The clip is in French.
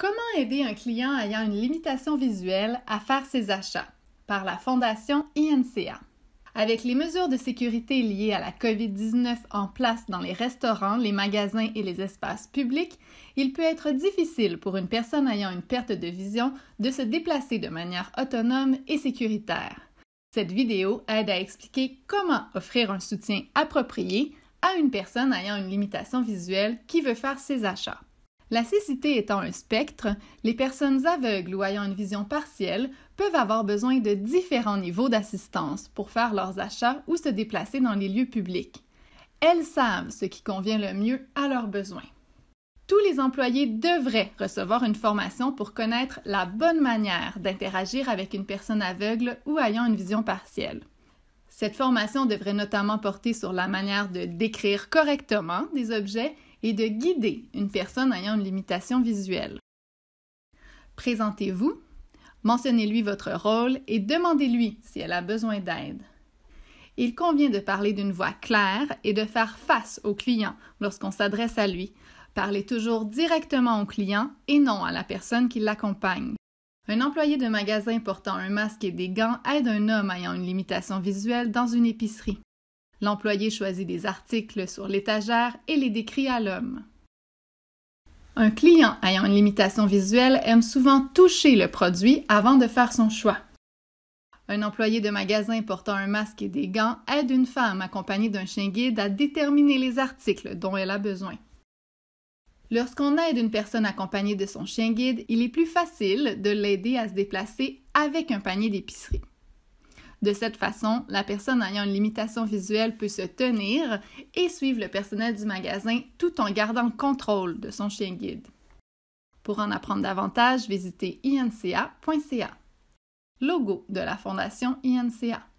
Comment aider un client ayant une limitation visuelle à faire ses achats par la Fondation INCA. Avec les mesures de sécurité liées à la COVID-19 en place dans les restaurants, les magasins et les espaces publics, il peut être difficile pour une personne ayant une perte de vision de se déplacer de manière autonome et sécuritaire. Cette vidéo aide à expliquer comment offrir un soutien approprié à une personne ayant une limitation visuelle qui veut faire ses achats. La cécité étant un spectre, les personnes aveugles ou ayant une vision partielle peuvent avoir besoin de différents niveaux d'assistance pour faire leurs achats ou se déplacer dans les lieux publics. Elles savent ce qui convient le mieux à leurs besoins. Tous les employés devraient recevoir une formation pour connaître la bonne manière d'interagir avec une personne aveugle ou ayant une vision partielle. Cette formation devrait notamment porter sur la manière de décrire correctement des objets et de guider une personne ayant une limitation visuelle. Présentez-vous, mentionnez-lui votre rôle et demandez-lui si elle a besoin d'aide. Il convient de parler d'une voix claire et de faire face au client lorsqu'on s'adresse à lui. Parlez toujours directement au client et non à la personne qui l'accompagne. Un employé de magasin portant un masque et des gants aide un homme ayant une limitation visuelle dans une épicerie. L'employé choisit des articles sur l'étagère et les décrit à l'homme. Un client ayant une limitation visuelle aime souvent toucher le produit avant de faire son choix. Un employé de magasin portant un masque et des gants aide une femme accompagnée d'un chien guide à déterminer les articles dont elle a besoin. Lorsqu'on aide une personne accompagnée de son chien guide, il est plus facile de l'aider à se déplacer avec un panier d'épicerie. De cette façon, la personne ayant une limitation visuelle peut se tenir et suivre le personnel du magasin tout en gardant le contrôle de son chien guide. Pour en apprendre davantage, visitez inca.ca. Logo de la Fondation INCA.